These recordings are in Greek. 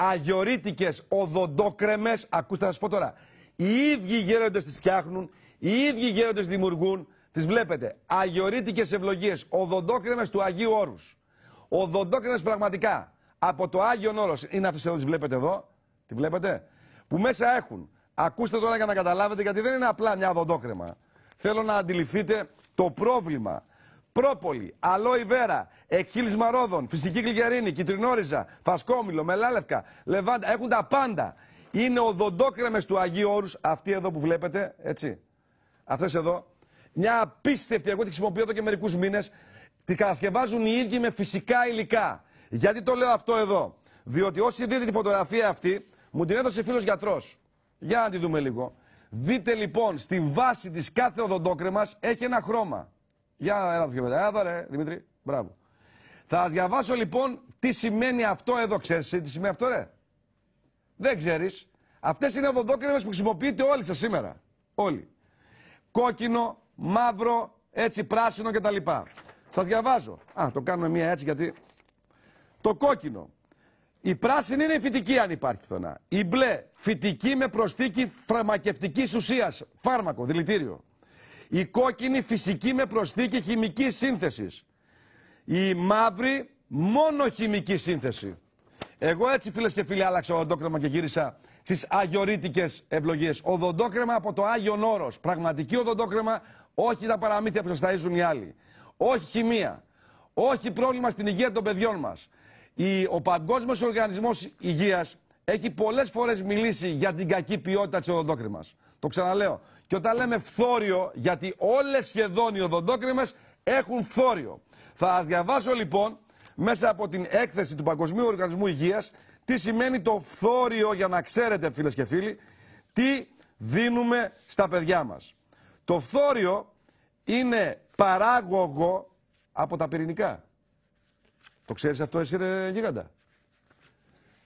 αγιορίτικε οδοντόκρεμες, ακούστε θα σας πω τώρα, οι ίδιοι γέροντες τις φτιάχνουν, οι ίδιοι γέροντες δημιουργούν, τις βλέπετε, Αγιορίτικε ευλογίες, Οδοντόκρεμες του Αγίου Όρους. Οδοντόκρεμες πραγματικά, από το Άγιον όρος, είναι αυτές εδώ, τις βλέπετε εδώ, Τις βλέπετε, που μέσα έχουν, ακούστε τώρα για να καταλάβετε, γιατί δεν είναι απλά μια οδοντόκρεμα. Θέλω να αντιληφθείτε το πρόβλημα Πρόπολη, Αλόι Βέρα, Εκχύλισμα Ρόδων, Φυσική Γλυκερίνη, Κιτρινόριζα, Φασκόμιλο, Μελάλευκα, Λεβάντα. Έχουν τα πάντα. Είναι οδοντόκρεμες του Αγίου Όρους, αυτή εδώ που βλέπετε, έτσι. Αυτές εδώ. Μια απίστευτη, εγώ τη χρησιμοποιώ εδώ και μερικούς μήνες. Τη κατασκευάζουν οι ίδιοι με φυσικά υλικά. Γιατί το λέω αυτό εδώ. Διότι όσοι δείτε τη φωτογραφία αυτή, μου την έδωσε φίλος γιατρός. Για να τη δούμε λίγο. Δείτε λοιπόν, στη βάση της κάθε οδοντόκρεμας έχει ένα χρώμα. Για ένα πιο μετά. Εδώ ρε, Δημήτρη. Μπράβο. Θα διαβάσω λοιπόν τι σημαίνει αυτό εδώ. Ξέρεις τι σημαίνει αυτό ρε. Δεν ξέρεις. Αυτές είναι οδοντόκρεμε που χρησιμοποιείτε όλοι σας σήμερα. Όλοι. Κόκκινο, μαύρο, έτσι πράσινο κτλ. Σας διαβάζω. Α, το κάνουμε μία έτσι γιατί... Το κόκκινο. Η πράσινη είναι η φυτική αν υπάρχει φθονά. Η μπλε, φυτική με προστίκη φαρμακευτικής ουσίας, Φάρμακο, δηλητήριο. Η κόκκινη φυσική με προσθήκη χημικής σύνθεσης. Η μαύρη μόνο χημική σύνθεση. Εγώ έτσι φίλες και φίλοι άλλαξα οδοντόκρεμα και γύρισα στις αγιορίτικε ευλογίες. Οδοντόκρεμα από το άγιο Όρος. Πραγματική οδοντόκρεμα, όχι τα παραμύθια που ταζουν οι άλλοι. Όχι χημεία. Όχι πρόβλημα στην υγεία των παιδιών μας. ο Παγκόσμιος Οργανισμός Υγείας έχει πολλές φορές μιλήσει για την κακή ποιότητα της οδοντόκρεμας. Το ξαναλέω. Και όταν λέμε φθόριο, γιατί όλες σχεδόν οι οδοντόκριμες έχουν φθόριο. Θα διαβάσω λοιπόν μέσα από την έκθεση του Παγκοσμίου Οργανισμού Υγείας τι σημαίνει το φθόριο για να ξέρετε, φίλες και φίλοι, τι δίνουμε στα παιδιά μας. Το φθόριο είναι παράγωγο από τα πυρηνικά. Το ξέρεις αυτό εσύ ρε γίγαντα.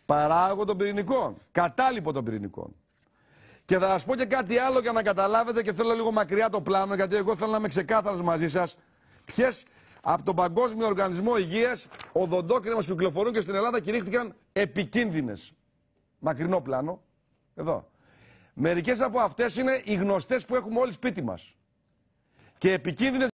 Παράγω των πυρηνικών, κατάλοιπο των πυρηνικών. Και θα σας πω και κάτι άλλο για να καταλάβετε και θέλω λίγο μακριά το πλάνο, γιατί εγώ θέλω να είμαι ξεκάθαρος μαζί σας. Ποιες από τον Παγκόσμιο Οργανισμό Υγείας οδοντόκρεμε που κυκλοφορούν και στην Ελλάδα κηρύχθηκαν επικίνδυνες. Μακρινό πλάνο. Εδώ. Μερικές από αυτές είναι οι γνωστές που έχουμε όλοι σπίτι μας. Και επικίνδυνες